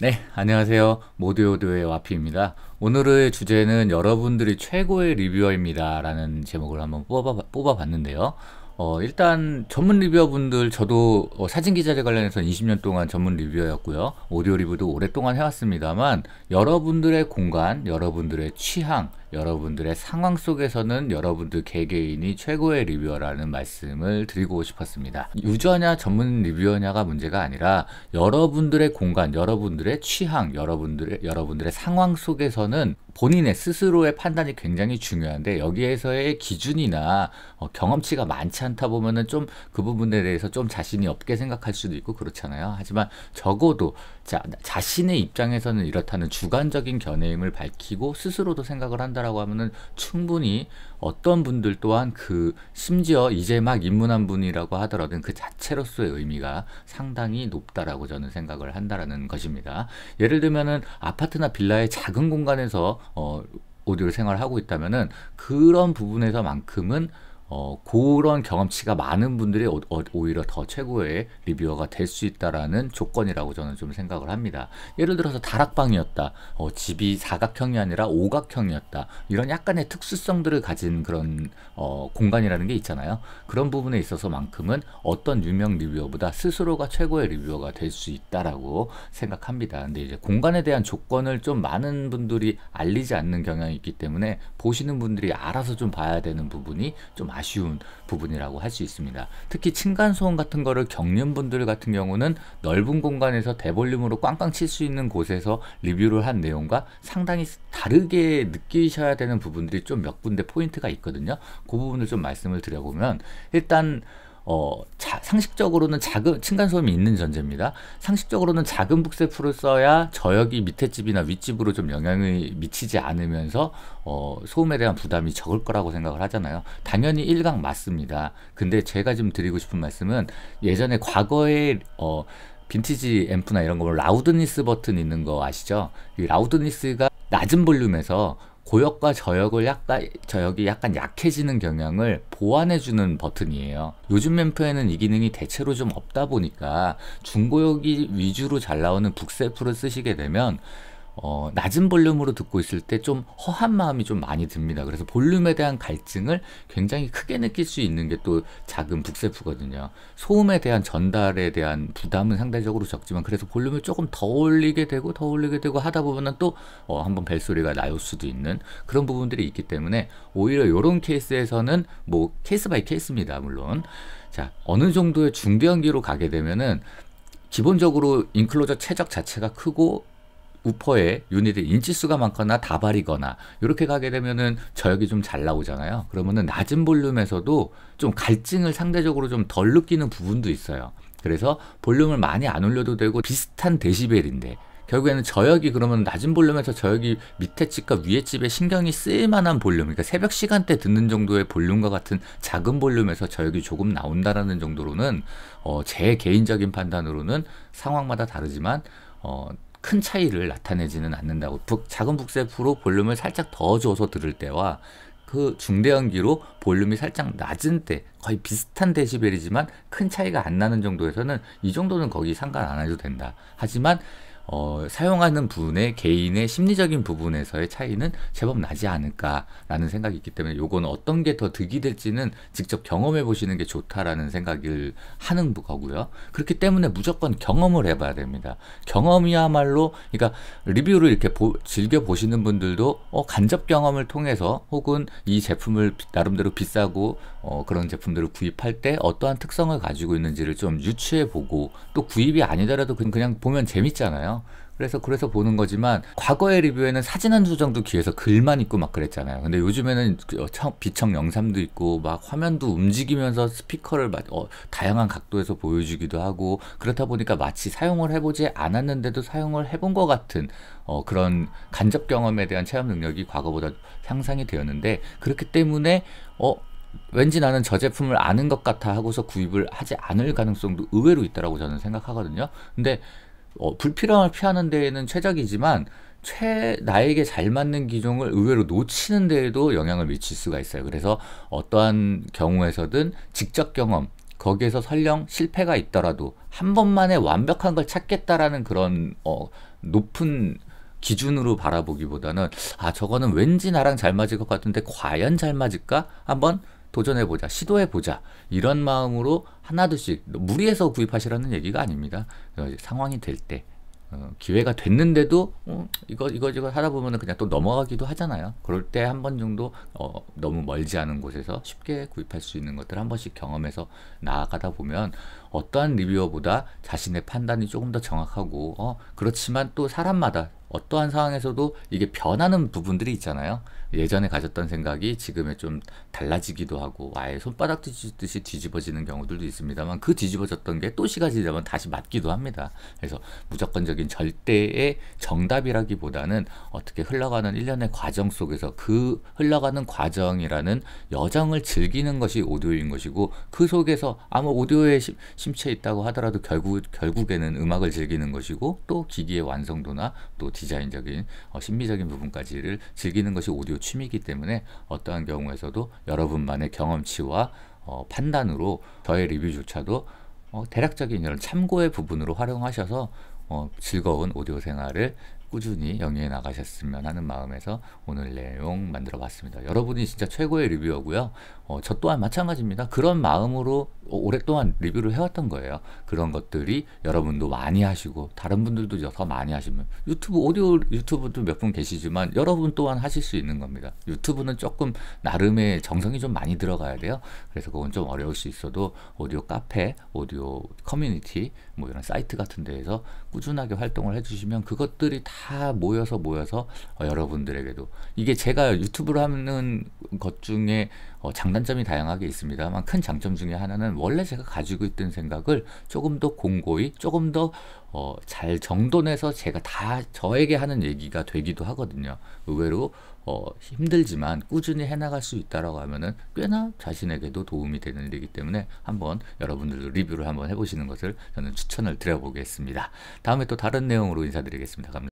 네, 안녕하세요. 모두요도의 와피입니다. 오늘의 주제는 여러분들이 최고의 리뷰어입니다. 라는 제목을 한번 뽑아, 뽑아봤는데요. 어, 일단 전문 리뷰어분들 저도 어, 사진 기자재 관련해서 20년 동안 전문 리뷰어였고요. 오디오 리뷰도 오랫동안 해왔습니다만 여러분들의 공간, 여러분들의 취향, 여러분들의 상황 속에서는 여러분들 개개인이 최고의 리뷰어라는 말씀을 드리고 싶었습니다. 유저냐 전문 리뷰어냐가 문제가 아니라 여러분들의 공간, 여러분들의 취향, 여러분들의 여러분들의 상황 속에서는 본인의 스스로의 판단이 굉장히 중요한데 여기에서의 기준이나 어, 경험치가 많지 않다 보면은 좀 그 부분에 대해서 좀 자신이 없게 생각할 수도 있고 그렇잖아요. 하지만 적어도 자, 자신의 입장에서는 이렇다는 주관적인 견해임을 밝히고 스스로도 생각을 한다. 있라고 하면은 충분히 어떤 분들 또한 그 심지어 이제 막 입문한 분이라고 하더라도 그 자체로서의 의미가 상당히 높다라고 저는 생각을 한다라는 것입니다. 예를 들면은 아파트나 빌라의 작은 공간에서 어 오디오 생활을 하고 있다면은 그런 부분에서만큼은 어, 그런 경험치가 많은 분들이 오, 어, 오히려 더 최고의 리뷰어가 될 수 있다라는 조건이라고 저는 좀 생각을 합니다. 예를 들어서 다락방이었다. 어, 집이 사각형이 아니라 오각형이었다. 이런 약간의 특수성들을 가진 그런 어, 공간이라는 게 있잖아요. 그런 부분에 있어서만큼은 어떤 유명 리뷰어보다 스스로가 최고의 리뷰어가 될 수 있다라고 생각합니다. 근데 이제 공간에 대한 조건을 좀 많은 분들이 알리지 않는 경향이 있기 때문에 보시는 분들이 알아서 좀 봐야 되는 부분이 좀 아쉬운 부분이라고 할 수 있습니다. 특히 층간소음 같은 거를 겪는 분들 같은 경우는 넓은 공간에서 대볼륨으로 꽝꽝 칠 수 있는 곳에서 리뷰를 한 내용과 상당히 다르게 느끼셔야 되는 부분들이 좀 몇 군데 포인트가 있거든요. 그 부분을 좀 말씀을 드려보면 일단 어, 자, 상식적으로는 자금 층간소음이 있는 전제입니다. 상식적으로는 작은 북세프를 써야 저역이 밑에 집이나 윗집으로 좀 영향을 미치지 않으면서 어, 소음에 대한 부담이 적을 거라고 생각을 하잖아요. 당연히 일강 맞습니다. 근데 제가 좀 드리고 싶은 말씀은 예전에 과거에 어, 빈티지 앰프나 이런 거 라우드니스 버튼 있는 거 아시죠? 이 라우드니스가 낮은 볼륨에서 고역과 저역을 약간 저역이 약간 약해지는 경향을 보완해주는 버튼이에요. 요즘 램프에는 이 기능이 대체로 좀 없다 보니까 중고역이 위주로 잘 나오는 북셀프를 쓰시게 되면 어, 낮은 볼륨으로 듣고 있을 때 좀 허한 마음이 좀 많이 듭니다. 그래서 볼륨에 대한 갈증을 굉장히 크게 느낄 수 있는 게 또 작은 북세프거든요. 소음에 대한 전달에 대한 부담은 상대적으로 적지만 그래서 볼륨을 조금 더 올리게 되고 더 올리게 되고 하다 보면은 또 어, 한번 벨소리가 나올 수도 있는 그런 부분들이 있기 때문에 오히려 이런 케이스에서는 뭐 케이스 바이 케이스입니다. 물론. 자, 어느 정도의 중대형기로 가게 되면은 기본적으로 인클로저 최적 자체가 크고 우퍼에 유닛의 인치수가 많거나 다발이거나 이렇게 가게 되면은 저역이 좀 잘 나오잖아요. 그러면은 낮은 볼륨에서도 좀 갈증을 상대적으로 좀 덜 느끼는 부분도 있어요. 그래서 볼륨을 많이 안 올려도 되고 비슷한 데시벨인데 결국에는 저역이 그러면 낮은 볼륨에서 저역이 밑에 집과 위에 집에 신경이 쓰일 만한 볼륨, 그러니까 새벽 시간대 듣는 정도의 볼륨과 같은 작은 볼륨에서 저역이 조금 나온다라는 정도로는 어, 제 개인적인 판단으로는 상황마다 다르지만 어, 큰 차이를 나타내지는 않는다고 북, 작은 북셀프로 볼륨을 살짝 더 줘서 들을 때와 그 중대연기로 볼륨이 살짝 낮은 때 거의 비슷한 데시벨이지만 큰 차이가 안 나는 정도에서는 이 정도는 거기 상관 안 해도 된다 하지만 어, 사용하는 분의 개인의 심리적인 부분에서의 차이는 제법 나지 않을까라는 생각이 있기 때문에 요거는 어떤 게 더 득이 될지는 직접 경험해 보시는 게 좋다라는 생각을 하는 거고요. 그렇기 때문에 무조건 경험을 해봐야 됩니다. 경험이야말로 그러니까 리뷰를 이렇게 보, 즐겨 보시는 분들도 어, 간접 경험을 통해서 혹은 이 제품을 나름대로 비싸고 어, 그런 제품들을 구입할 때 어떠한 특성을 가지고 있는지를 좀 유추해 보고 또 구입이 아니더라도 그냥 보면 재밌잖아요. 그래서 그래서 보는 거지만 과거의 리뷰에는 사진 한줄 정도 귀에서 글만 있고 막 그랬잖아요. 근데 요즘에는 그, 어, 비청 영상도 있고 막 화면도 움직이면서 스피커를 막 어, 다양한 각도에서 보여주기도 하고 그렇다 보니까 마치 사용을 해보지 않았는데도 사용을 해본 것 같은 어, 그런 간접 경험에 대한 체험 능력이 과거보다 향상이 되었는데 그렇기 때문에 어 왠지 나는 저 제품을 아는 것 같아 하고서 구입을 하지 않을 가능성도 의외로 있다라고 저는 생각하거든요. 근데 어, 불필요함을 피하는 데에는 최적이지만 최 나에게 잘 맞는 기종을 의외로 놓치는 데에도 영향을 미칠 수가 있어요. 그래서 어떠한 경우에서든 직접 경험 거기에서 설령 실패가 있더라도 한 번만에 완벽한 걸 찾겠다라는 그런 어, 높은 기준으로 바라보기보다는 아 저거는 왠지 나랑 잘 맞을 것 같은데 과연 잘 맞을까 한번 도전해보자, 시도해보자 이런 마음으로 하나둘씩 무리해서 구입하시라는 얘기가 아닙니다. 어, 상황이 될 때. 어, 기회가 됐는데도 어, 이거 이거 저거 하다 보면 그냥 또 넘어가기도 하잖아요. 그럴 때 한 번 정도 어, 너무 멀지 않은 곳에서 쉽게 구입할 수 있는 것들 한 번씩 경험해서 나아가다 보면 어떠한 리뷰어보다 자신의 판단이 조금 더 정확하고 어, 그렇지만 또 사람마다 어떠한 상황에서도 이게 변하는 부분들이 있잖아요. 예전에 가졌던 생각이 지금에 좀 달라지기도 하고 아예 손바닥 뒤집듯이 뒤집어지는 경우들도 있습니다만 그 뒤집어졌던 게 또시가지 되면 다시 맞기도 합니다. 그래서 무조건적인 절대의 정답이라기보다는 어떻게 흘러가는 일련의 과정 속에서 그 흘러가는 과정이라는 여정을 즐기는 것이 오디오인 것이고 그 속에서 아무 오디오에 심취해 있다고 하더라도 결국 결국에는 음악을 즐기는 것이고 또 기기의 완성도나 또 디, 디자인적인 어, 심미적인 부분까지를 즐기는 것이 오디오 취미이기 때문에 어떠한 경우에서도 여러분만의 경험치와 어, 판단으로 저의 리뷰조차도 어, 대략적인 이런 참고의 부분으로 활용하셔서 어, 즐거운 오디오 생활을 꾸준히 영위해 나가셨으면 하는 마음에서 오늘 내용 만들어 봤습니다. 여러분이 진짜 최고의 리뷰어고요. 어, 저 또한 마찬가지입니다. 그런 마음으로 오랫동안 리뷰를 해왔던 거예요. 그런 것들이 여러분도 많이 하시고 다른 분들도 더 많이 하시면 유튜브 오디오 유튜브도 몇 분 계시지만 여러분 또한 하실 수 있는 겁니다. 유튜브는 조금 나름의 정성이 좀 많이 들어가야 돼요. 그래서 그건 좀 어려울 수 있어도 오디오 카페, 오디오 커뮤니티 뭐 이런 사이트 같은 데에서 꾸준하게 활동을 해주시면 그것들이 다 모여서 모여서 어, 여러분들에게도 이게 제가 유튜브를 하는 것 중에 어, 장단점이 다양하게 있습니다만 큰 장점 중에 하나는 원래 제가 가지고 있던 생각을 조금 더 공고히 조금 더 어, 정돈해서 제가 다 저에게 하는 얘기가 되기도 하거든요. 의외로 어, 힘들지만 꾸준히 해나갈 수 있다라고 하면은 꽤나 자신에게도 도움이 되는 일이기 때문에 한번 여러분들도 리뷰를 한번 해보시는 것을 저는 추천을 드려보겠습니다. 다음에 또 다른 내용으로 인사드리겠습니다. 감사합니다.